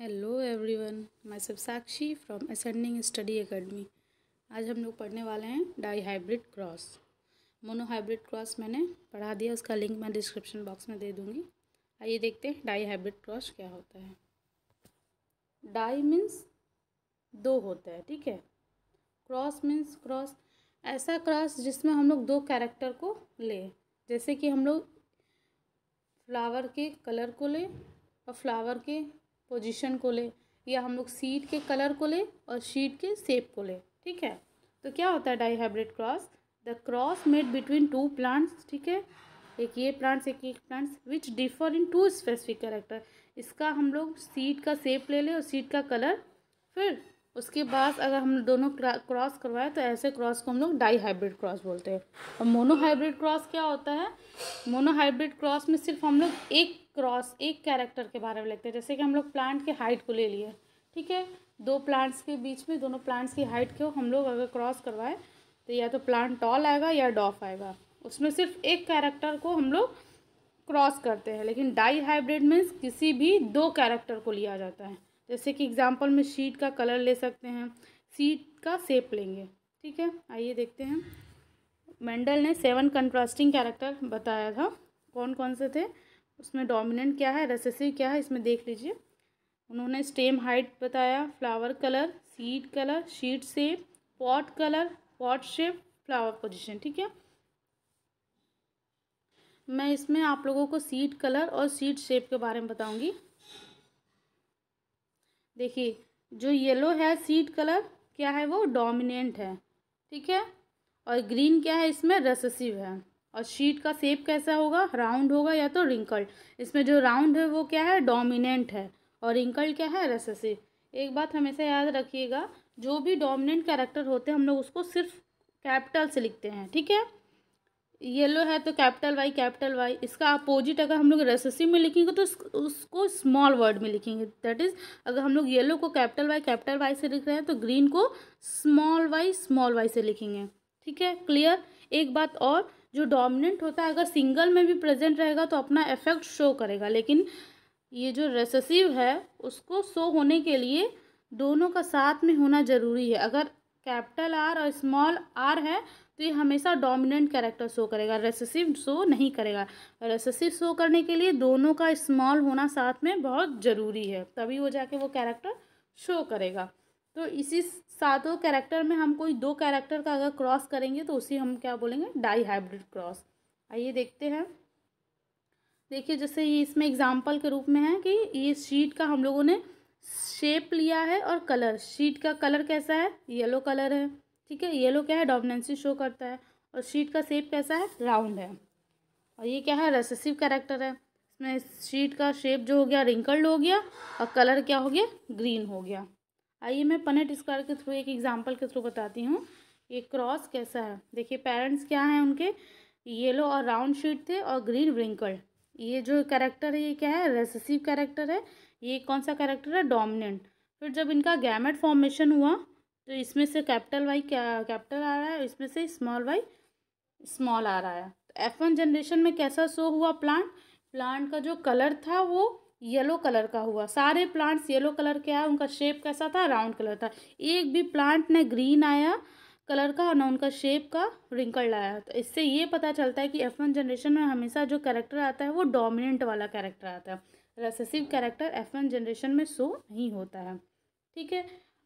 Hello everyone मैं सब Sakshi from ascending study academy आज हम लोग पढ़ने वाले हैं dihybrid cross monohybrid cross मैंने पढ़ा दिया उसका लिंक मैं डिस्क्रिप्शन बॉक्स में दे दूँगी आइए देखते हैं डाई हाइब्रिड क्रॉस क्या होता है डाई मीन्स दो होता है ठीक है क्रॉस मीन्स क्रॉस ऐसा क्रॉस जिसमें हम लोग दो कैरेक्टर को ले जैसे कि हम लोग फ्लावर के कलर को लें और फ्लावर के पोजीशन को लें या हम लोग सीड के कलर को लें और सीड के सेप को लें ठीक है तो क्या होता है dihybrid cross the cross made between two plants ठीक है एक ये प्लांट्स एक ये plants which differ in two specific character इसका हम लोग सीड का सेप ले लें और सीड का कलर फिर उसके बाद अगर हम दोनों क्रॉस करवाए तो ऐसे क्रॉस को हम लोग डाई हाइब्रिड क्रॉस बोलते हैं और मोनो हाइब्रिड क्रॉस क्या होता है मोनो हाइब्रिड क्रॉस में सिर्फ हम लोग एक क्रॉस एक कैरेक्टर के बारे में लेते हैं जैसे कि हम लोग प्लांट के हाइट को ले लिए ठीक है दो प्लांट्स के बीच में दोनों प्लांट्स की हाइट को हम लोग अगर क्रॉस करवाएं तो या तो प्लांट टॉल आएगा या डॉफ आएगा उसमें सिर्फ एक कैरेक्टर को हम लोग क्रॉस करते हैं लेकिन डाई हाइब्रिड मीन्स किसी भी दो कैरेक्टर को लिया जाता है जैसे कि एग्ज़ाम्पल में शीट का कलर ले सकते हैं सीट का सेप लेंगे ठीक है आइए देखते हैं मेंडल ने सेवन कंट्रास्टिंग कैरेक्टर बताया था कौन कौन से थे उसमें डोमिनेंट क्या है रेसेसिव क्या है इसमें देख लीजिए उन्होंने स्टेम हाइट बताया flower colour seed colour seed shape pod colour pod shape flower position ठीक है मैं इसमें आप लोगों को सीड कलर और सीड शेप के बारे में बताऊंगी देखिए जो येलो है सीड कलर क्या है वो डोमिनेंट है ठीक है और ग्रीन क्या है इसमें रससिव है और शीट का सेप कैसा होगा राउंड होगा या तो रिंकल्ड इसमें जो राउंड है वो क्या है डोमिनेंट है और रिंकल्ड क्या है रससिव एक बात हमेशा याद रखिएगा जो भी डोमिनेंट कैरेक्टर होते हैं हम लोग उसको सिर्फ कैपिटल से लिखते हैं ठीक है येलो है तो कैपिटल वाई कैपिटल वाई इसका अपोजिट अगर हम लोग रेसेसिव में लिखेंगे तो उसको स्मॉल वर्ड में लिखेंगे दैट इज़ अगर हम लोग येलो को कैपिटल वाई कैपिटल वाई से लिख रहे हैं तो ग्रीन को स्मॉल वाई स्मॉल वाई से लिखेंगे ठीक है क्लियर एक बात और जो डोमिनेंट होता है अगर सिंगल में भी प्रेजेंट रहेगा तो अपना इफेक्ट शो करेगा लेकिन ये जो रेसेसिव है उसको शो होने के लिए दोनों का साथ में होना ज़रूरी है अगर कैपिटल आर और स्मॉल आर है तो ये हमेशा डोमिनेंट कैरेक्टर शो करेगा रेसेसिव शो नहीं करेगा रेसेसिव शो करने के लिए दोनों का स्मॉल होना साथ में बहुत ज़रूरी है तभी वो जाके वो कैरेक्टर शो करेगा तो इसी सातों कैरेक्टर में हम कोई दो कैरेक्टर का अगर क्रॉस करेंगे तो उसी हम क्या बोलेंगे डाई हाइब्रिड क्रॉस आइए देखते हैं देखिए जैसे ये इसमें एग्जाम्पल के रूप में है कि ये शीट का हम लोगों ने शेप लिया है और कलर शीट का कलर कैसा है येलो कलर है ठीक है येलो क्या है डोमिनेंसी शो करता है और शीट का शेप कैसा है राउंड है और ये क्या है रेसेसिव कैरेक्टर है इसमें शीट का शेप जो हो गया रिंकल्ड हो गया और कलर क्या हो गया ग्रीन हो गया आइए मैं पनेट स्क्वायर के थ्रू एक एग्जाम्पल के थ्रू बताती हूँ ये क्रॉस कैसा है देखिए पेरेंट्स क्या हैं उनके येलो और राउंड शीट थे और ग्रीन रिंकल्ड ये जो कैरेक्टर है ये क्या है रेसेसिव कैरेक्टर है ये कौन सा कैरेक्टर है डोमिनेंट फिर जब इनका गैमेट फॉर्मेशन हुआ तो इसमें से कैपिटल वाई कैपिटल आ रहा है इसमें से स्मॉल वाई स्मॉल आ रहा है तो एफ वन जनरेशन में कैसा शो हुआ प्लांट प्लांट का जो कलर था वो येलो कलर का हुआ सारे प्लांट्स येलो कलर के आए उनका शेप कैसा था राउंड कलर था एक भी प्लांट ने ग्रीन आया कलर का ना उनका शेप का रिंकल आया तो इससे ये पता चलता है कि एफ वन जनरेशन में हमेशा जो कैरेक्टर आता है वो डोमिनेंट वाला कैरेक्टर आता है recessive character F one generation में शो नहीं होता है ठीक है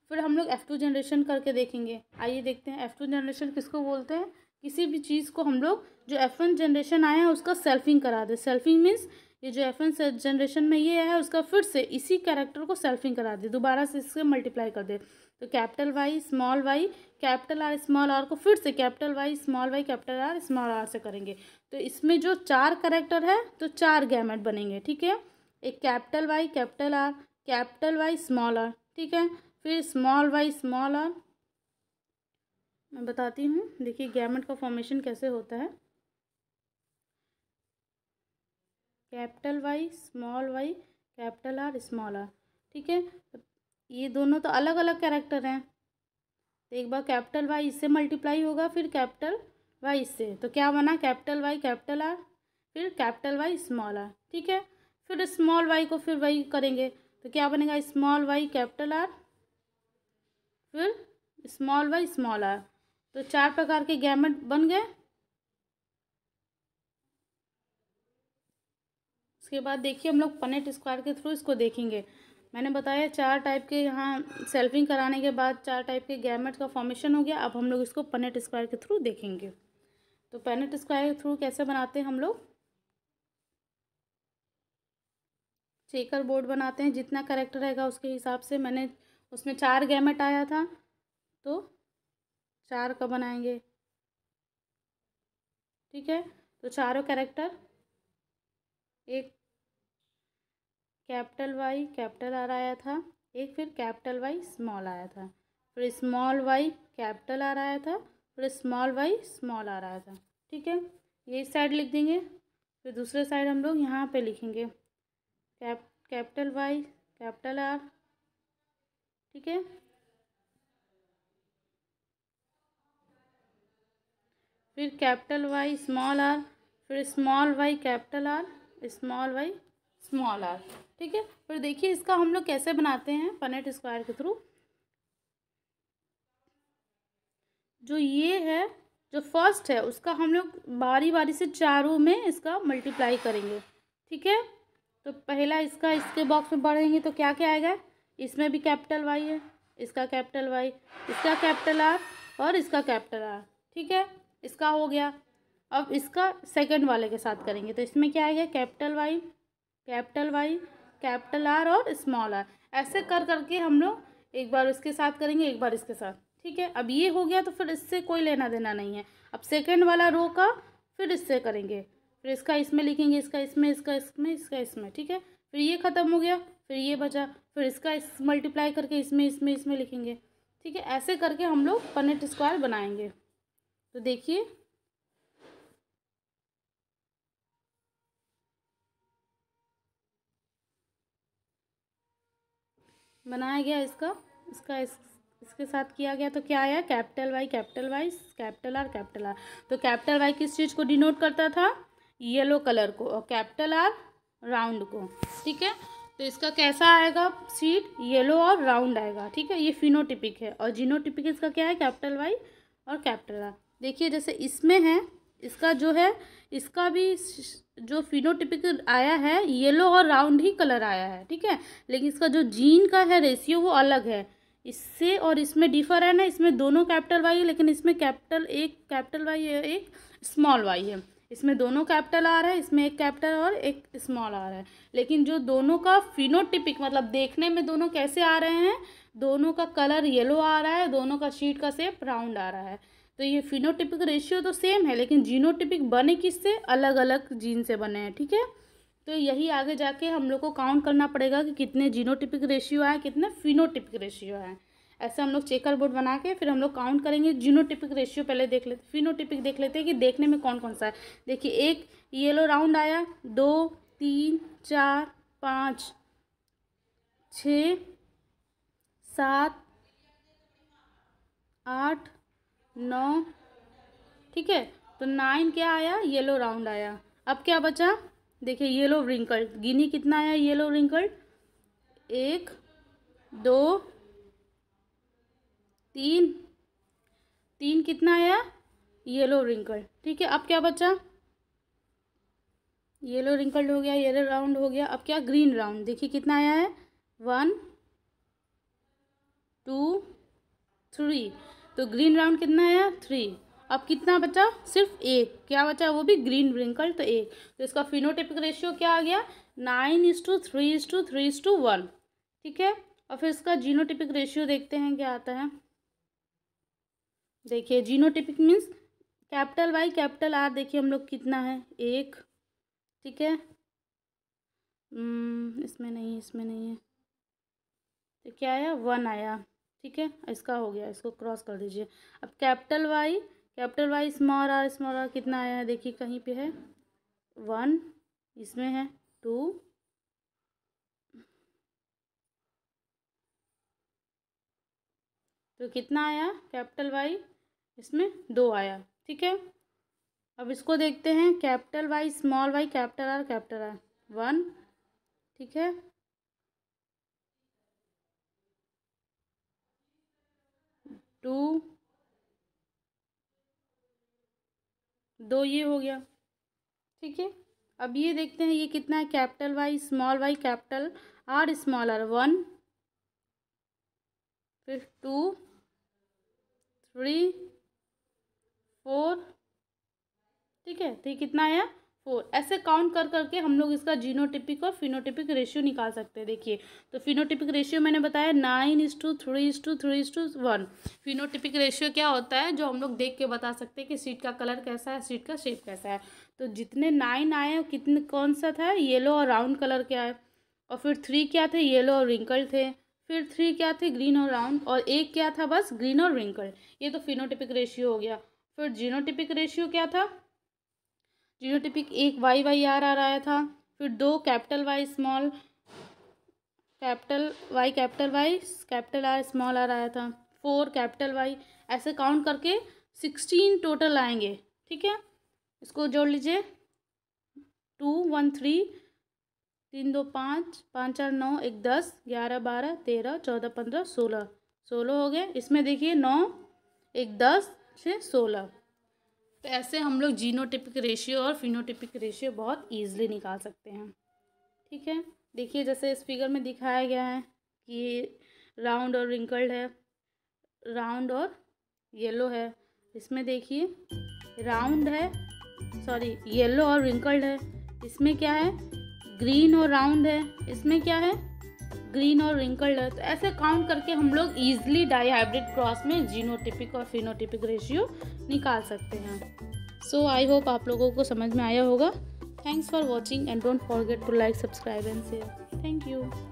फिर हम लोग एफ टू जनरेशन करके देखेंगे आइए देखते हैं एफ टू जनरेशन किसको बोलते हैं किसी भी चीज़ को हम लोग जो एफ वन जनरेशन आया है उसका सेल्फिंग करा दे सेल्फिंग मीन्स ये जो एफ वन जनरेशन में ये है उसका फिर से इसी कैरेक्टर को सेल्फिंग करा दे दोबारा से इससे मल्टीप्लाई कर दे तो capital Y small Y capital R small R को फिर से capital Y small Y capital R small R से करेंगे तो इसमें जो चार करेक्टर है तो चार गैमेट बनेंगे ठीक है एक capital Y capital R capital Y small R ठीक है फिर स्मॉल वाई स्मॉल आर मैं बताती हूँ देखिए गैमेट का फॉर्मेशन कैसे होता है capital Y small Y capital R small R ठीक है ये दोनों तो अलग अलग कैरेक्टर हैं तो एक बार कैपिटल वाई इससे मल्टीप्लाई होगा फिर कैपिटल वाई इससे तो क्या बना कैपिटल वाई कैपिटल आर फिर कैपिटल वाई स्मॉल आर ठीक है फिर स्मॉल वाई को फिर वही करेंगे तो क्या बनेगा स्मॉल वाई कैपिटल आर फिर स्मॉल वाई स्मॉल आर तो चार प्रकार के गैमेट बन गए उसके बाद देखिए हम लोग पनेट स्क्वायर के थ्रू इसको देखेंगे मैंने बताया चार टाइप के यहाँ सेल्फिंग कराने के बाद चार टाइप के गैमेट का फॉर्मेशन हो गया अब हम लोग इसको पनेट स्क्वायर के थ्रू देखेंगे तो पेनेट स्क्वायर के थ्रू कैसे बनाते हैं हम लोग चेकर बोर्ड बनाते हैं जितना करेक्ट रहेगा उसके हिसाब से मैंने उसमें चार गैमेट आया था तो चार का बनाएंगे ठीक है तो चारों कैरेक्टर एक कैपिटल वाई कैपिटल आर आया था एक फिर कैपिटल वाई स्मॉल आया था फिर स्मॉल वाई कैपिटल आर आया था फिर स्मॉल वाई स्मॉल आ रहा था ठीक है ये साइड लिख देंगे फिर दूसरे साइड हम लोग यहाँ पे लिखेंगे cap capital Y capital R ठीक है फिर कैपिटल वाई स्मॉल आर फिर small Y capital R small Y small R ठीक है फिर देखिए इसका हम लोग कैसे बनाते हैं पनेट स्क्वायर के थ्रू जो ये है जो फर्स्ट है उसका हम लोग बारी बारी से चारों में इसका मल्टीप्लाई करेंगे ठीक है तो पहला इसका इसके बॉक्स में बढ़ेंगे तो क्या क्या आएगा इसमें भी कैपिटल वाई है इसका कैपिटल वाई इसका कैपिटल आर और इसका कैपिटल आर ठीक है इसका हो गया अब इसका सेकंड वाले के साथ करेंगे तो इसमें क्या आएगा capital Y capital Y capital R और स्मॉल आर ऐसे कर करके हम लोग एक बार इसके साथ करेंगे एक बार इसके साथ ठीक है अब ये हो गया तो फिर इससे कोई लेना देना नहीं है अब सेकेंड वाला रो का फिर इससे करेंगे फिर इसका इसमें लिखेंगे इसका इसमें इसका इसमें इसका इसमें ठीक है फिर ये ख़त्म हो गया फिर ये बचा फिर इसका इस मल्टीप्लाई करके इसमें इसमें इसमें लिखेंगे ठीक है ऐसे करके हम लोग पनेट स्क्वायर बनाएंगे तो देखिए बनाया गया इसका इसका इस, इसके साथ किया गया तो क्या आया capital Y capital Y capital R capital R तो कैपिटल वाई किस चीज़ को डिनोट करता था येलो कलर को और कैपिटल आर राउंड को ठीक है तो इसका कैसा आएगा सीड येलो और राउंड आएगा ठीक है ये फिनोटिपिक है और जीनोटिपिक इसका क्या है कैपिटल वाई और कैपिटल आर देखिए जैसे इसमें है इसका जो है इसका भी जो फिनोटिपिक आया है येलो और राउंड ही कलर आया है ठीक है लेकिन इसका जो जीन का है रेशियो वो अलग है इससे और इसमें डिफर है ना इसमें दोनों कैपिटल वाई है लेकिन इसमें कैपिटल एक कैपिटल वाई है एक स्मॉल वाई है इसमें दोनों कैपिटल आर है इसमें एक कैपिटल और एक स्मॉल आर है लेकिन जो दोनों का फिनोटिपिक मतलब देखने में दोनों कैसे आ रहे हैं दोनों का कलर येलो आ रहा है दोनों का शीट का सेप राउंड आ रहा है तो ये फिनोटिपिक रेशियो तो सेम है लेकिन जीनोटिपिक बने किससे अलग अलग जीन से बने हैं ठीक है थीके? तो यही आगे जाके हम लोग को काउंट करना पड़ेगा कि कितने जीनोटिपिक रेशियो आए कितने फिनोटिपिक रेशियो आए ऐसे हम लोग चेकर बोर्ड बना के फिर हम लोग काउंट करेंगे जीनोटिपिक रेशियो पहले देख लेते फिनोटिपिक देख लेते हैं कि देखने में कौन कौन सा है देखिए एक येलो राउंड आया दो तीन चार पाँच छ सात आठ नौ ठीक है तो नाइन क्या आया येलो राउंड आया अब क्या बचा देखिए येलो रिंकल गिनी कितना आया येलो रिंकल एक दो तीन तीन कितना आया येलो रिंकल ठीक है अब क्या बचा येलो रिंकल्ड हो गया येलो राउंड हो गया अब क्या ग्रीन राउंड देखिए कितना आया है वन टू थ्री तो ग्रीन राउंड कितना आया थ्री अब कितना बचा सिर्फ एक क्या बचा वो भी ग्रीन रिंकल तो एक तो इसका फिनोटिपिक रेशियो क्या आ गया nine is to three is to three is to one ठीक है और फिर इसका जीनोटिपिक रेशियो देखते हैं क्या आता है देखिए genotypic means capital Y capital R देखिए हम लोग कितना है एक ठीक है हम्म, इसमें नहीं इसमें नहीं है तो क्या आया वन आया ठीक है इसका हो गया इसको क्रॉस कर दीजिए अब capital Y capital Y small R small R कितना आया है देखिए कहीं पे है वन इसमें है टू तो कितना आया कैपिटल वाई इसमें दो आया ठीक है अब इसको देखते हैं capital Y small Y capital R capital R one ठीक है टू दो ये हो गया ठीक है अब ये देखते हैं ये कितना है capital Y small Y capital R small R one फिर टू थ्री फोर ठीक है तो ये कितना आया फोर ऐसे काउंट कर करके हम लोग इसका जीनोटिपिक और फिनोटिपिक रेशियो निकाल सकते हैं देखिए तो फिनोटिपिक रेशियो मैंने बताया nine is to three is to three is to one phenotypic ratio क्या होता है जो हम लोग देख के बता सकते हैं कि सीट का कलर कैसा है सीट का शेप कैसा है तो जितने नाइन आए कितने कौन सा था येलो और राउंड कलर के आए और फिर थ्री क्या थे येलो और रिंकल थे फिर थ्री क्या थे ग्रीन और राउंड और एक क्या था बस ग्रीन और रिंकल ये तो फिनोटिपिक रेशियो हो गया फिर जीनोटिपिक रेशियो क्या था जीनोटिपिक एक वाई वाई आर आ रहा था फिर दो capital Y small capital Y capital Y capital R small R आया था फोर कैपिटल वाई ऐसे काउंट करके सिक्सटीन टोटल आएंगे ठीक है इसको जोड़ लीजिए टू वन थ्री तीन दो पाँच पाँच चार नौ एक दस ग्यारह बारह तेरह चौदह पंद्रह सोलह सोलह हो गए इसमें देखिए नौ एक दस से सोलह तो ऐसे हम लोग जीनोटिपिक रेशियो और फिनोटिपिक रेशियो बहुत ईजिली निकाल सकते हैं ठीक है देखिए जैसे इस फिगर में दिखाया गया है कि राउंड और रिंकल्ड है राउंड और येलो है इसमें देखिए राउंड है सॉरी येलो और रिंकल्ड है इसमें क्या है ग्रीन और राउंड है इसमें क्या है ग्रीन और रिंकल्ड है तो ऐसे काउंट करके हम लोग ईजिली डाईहाइब्रिड क्रॉस में जीनोटिपिक और फिनोटिपिक रेशियो निकाल सकते हैं सो आई होप आप लोगों को समझ में आया होगा thanks for watching and don't forget to like subscribe and share thank you